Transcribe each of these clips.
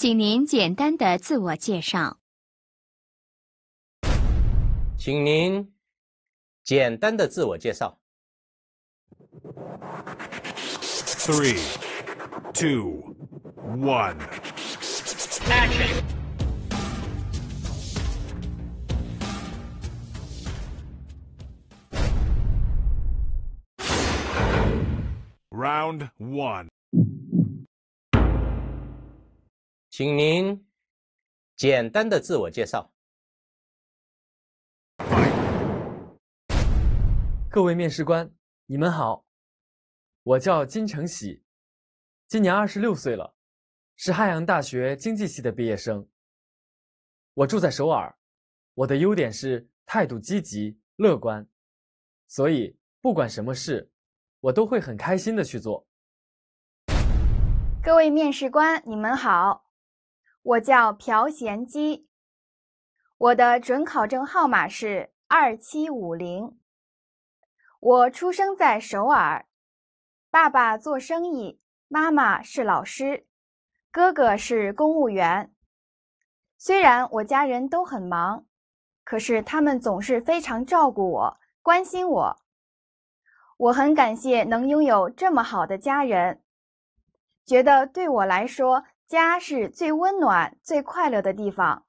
请您简单的自我介绍。请您简单的自我介绍。Three, two, one. Action. Round one. 请您简单的自我介绍。各位面试官，你们好，我叫金成喜，今年二十六岁了，是汉阳大学经济系的毕业生。我住在首尔，我的优点是态度积极、乐观，所以不管什么事，我都会很开心的去做。各位面试官，你们好。我叫朴贤基，我的准考证号码是二七五零。我出生在首尔，爸爸做生意，妈妈是老师，哥哥是公务员。虽然我家人都很忙，可是他们总是非常照顾我、关心我。我很感谢能拥有这么好的家人，觉得对我来说。家是最温暖、最快乐的地方。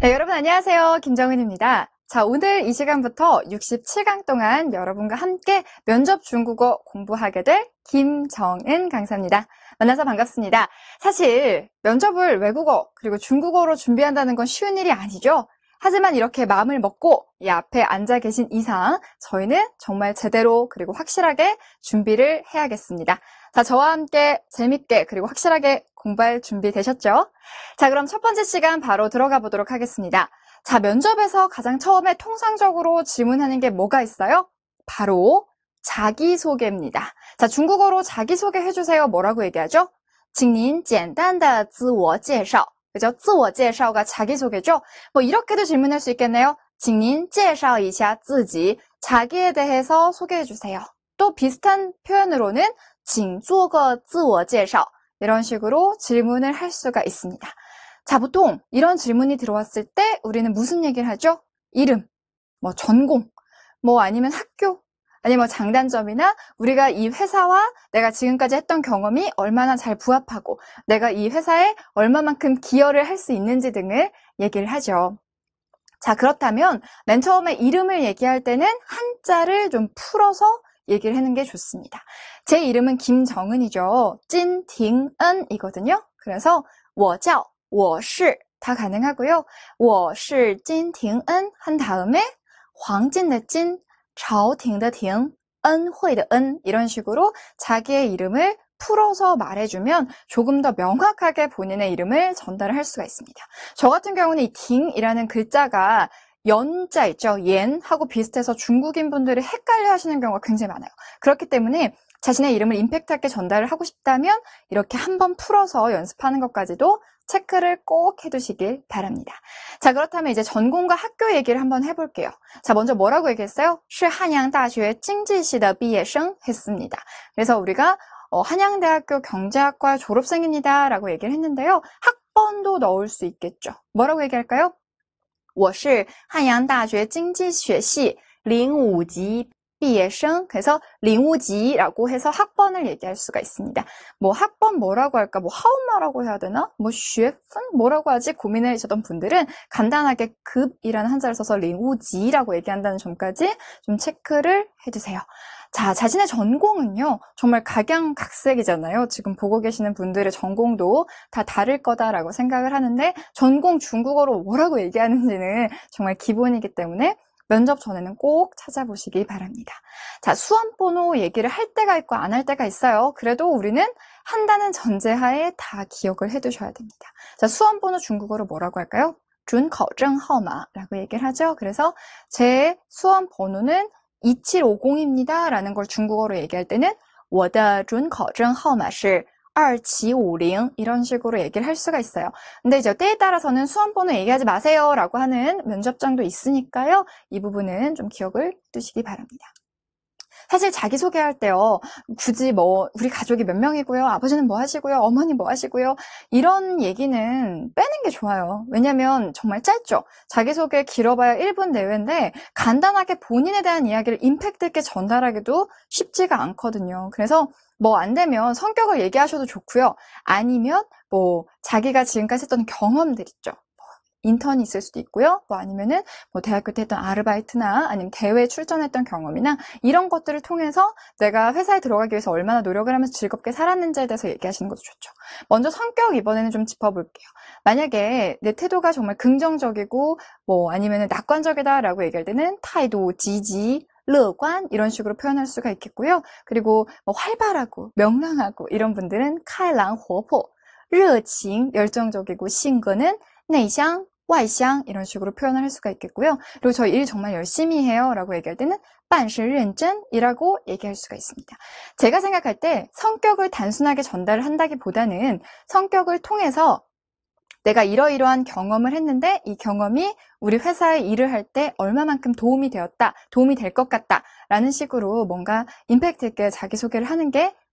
네, 여러분 안녕하세요. 김정은입니다. 자, 오늘 이 시간부터 67강 동안 여러분과 함께 면접 중국어 공부하게 될 김정은 강사입니다. 만나서 반갑습니다. 사실 면접을 외국어 그리고 중국어로 준비한다는 건 쉬운 일이 아니죠. 하지만 이렇게 마음을 먹고 이 앞에 앉아 계신 이상 저희는 정말 제대로 그리고 확실하게 준비를 해야겠습니다. 자, 저와 함께 재밌게 그리고 확실하게 공부할 준비 되셨죠? 자, 그럼 첫 번째 시간 바로 들어가 보도록 하겠습니다. 자, 면접에서 가장 처음에 통상적으로 질문하는 게 뭐가 있어요? 바로 자기소개입니다. 자, 중국어로 자기소개 해주세요. 뭐라고 얘기하죠? 请您简单的自我介绍。 그죠? 自我介绍가 자기소개죠? 뭐 이렇게도 질문할 수 있겠네요. 请您介绍一下自己. 자기에 대해서 소개해 주세요. 또 비슷한 표현으로는 请做个自我介绍 이런 식으로 질문을 할 수가 있습니다. 자, 보통 이런 질문이 들어왔을 때 우리는 무슨 얘기를 하죠? 이름, 뭐 전공, 뭐 아니면 학교 아니 뭐 장단점이나 우리가 이 회사와 내가 지금까지 했던 경험이 얼마나 잘 부합하고 내가 이 회사에 얼마만큼 기여를 할 수 있는지 등을 얘기를 하죠. 자, 그렇다면 맨 처음에 이름을 얘기할 때는 한자를 좀 풀어서 얘기를 하는 게 좋습니다. 제 이름은 김정은이죠. 찐딩은이거든요 그래서 我叫워是다 가능하고요. 워是 찐딩은 한 다음에 황진의 찐朝廷的 팅, 은회의 은 이런 식으로 자기의 이름을 풀어서 말해주면 조금 더 명확하게 본인의 이름을 전달할 수가 있습니다. 저 같은 경우는 이 딩이라는 글자가 연자 있죠. 옌하고 비슷해서 중국인 분들이 헷갈려 하시는 경우가 굉장히 많아요. 그렇기 때문에 자신의 이름을 임팩트 있게 전달을 하고 싶다면 이렇게 한번 풀어서 연습하는 것까지도 체크를 꼭 해두시길 바랍니다. 자, 그렇다면 이제 전공과 학교 얘기를 한번 해볼게요. 자, 먼저 뭐라고 얘기했어요? 是한양대학经지系的비예生 했습니다. 그래서 우리가 어, 한양대학교 경제학과 졸업생입니다. 라고 얘기를 했는데요. 학번도 넣을 수 있겠죠. 뭐라고 얘기할까요? 我是양阳大学经지学系0 5级 毕业生. 그래서 링우지라고 해서 학번을 얘기할 수가 있습니다. 뭐 학번 뭐라고 할까? 뭐하우마라고 해야 되나? 뭐 쉐픈 뭐라고 하지? 고민을 하셨던 분들은 간단하게 급이라는 한자를 써서 링우지라고 얘기한다는 점까지 좀 체크를 해주세요. 자, 자신의 전공은요, 정말 각양각색이잖아요. 지금 보고 계시는 분들의 전공도 다 다를 거다라고 생각을 하는데, 전공 중국어로 뭐라고 얘기하는지는 정말 기본이기 때문에 면접 전에는 꼭 찾아보시기 바랍니다. 자, 수험 번호 얘기를 할 때가 있고 안 할 때가 있어요. 그래도 우리는 한다는 전제하에 다 기억을 해 두셔야 됩니다. 자, 수험 번호 중국어로 뭐라고 할까요? 준거증허마라고 얘기를 하죠. 그래서 제 수험 번호는 2750입니다. 라는 걸 중국어로 얘기할 때는 我的准考证号码是2750 이런 식으로 얘기를 할 수가 있어요. 근데 이제 때에 따라서는 수험번호 얘기하지 마세요라고 하는 면접장도 있으니까요. 이 부분은 좀 기억을 두시기 바랍니다. 사실 자기소개할 때요, 굳이 뭐, 우리 가족이 몇 명이고요, 아버지는 뭐 하시고요, 어머니 뭐 하시고요, 이런 얘기는 빼는 게 좋아요. 왜냐면 정말 짧죠? 자기소개 길어봐야 1분 내외인데, 간단하게 본인에 대한 이야기를 임팩트 있게 전달하기도 쉽지가 않거든요. 그래서 뭐 안 되면 성격을 얘기하셔도 좋고요. 아니면 뭐 자기가 지금까지 했던 경험들 있죠. 인턴이 있을 수도 있고요. 또 뭐 아니면은 뭐 대학교 때 했던 아르바이트나 아니면 대회에 출전했던 경험이나 이런 것들을 통해서 내가 회사에 들어가기 위해서 얼마나 노력을 하면서 즐겁게 살았는지에 대해서 얘기하시는 것도 좋죠. 먼저 성격 이번에는 좀 짚어볼게요. 만약에 내 태도가 정말 긍정적이고 뭐 아니면은 낙관적이다라고 얘기할 때는 타이도, 지지, 르관 이런 식으로 표현할 수가 있겠고요. 그리고 뭐 활발하고 명랑하고 이런 분들은 칼랑 호포, 르칭 열정적이고 싱거는 내향 外向 이런 식으로 표현을 할 수가 있겠고요. 그리고 저 일 정말 열심히 해요 라고 얘기할 때는 办事认真이라고 얘기할 수가 있습니다. 제가 생각할 때 성격을 단순하게 전달을 한다기보다는 성격을 통해서 내가 이러이러한 경험을 했는데 이 경험이 우리 회사에 일을 할 때 얼마만큼 도움이 되었다, 도움이 될 것 같다 라는 식으로 뭔가 임팩트 있게 자기소개를 하는 게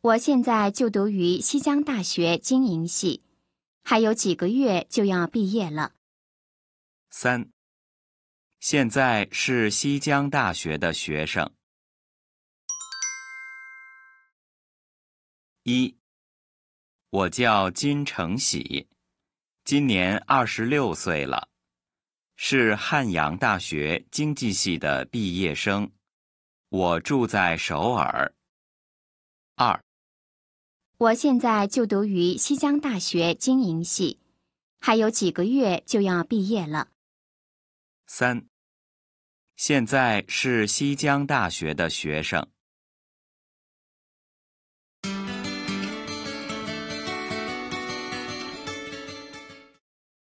我现在就读于西江大学经营系，还有几个月就要毕业了。三，现在是西江大学的学生。一，我叫金成喜，今年二十六岁了，是汉阳大学经济系的毕业生，我住在首尔。二。我现在就读于西江大学经营系，还有几个月就要毕业了。三，现在是西江大学的学生。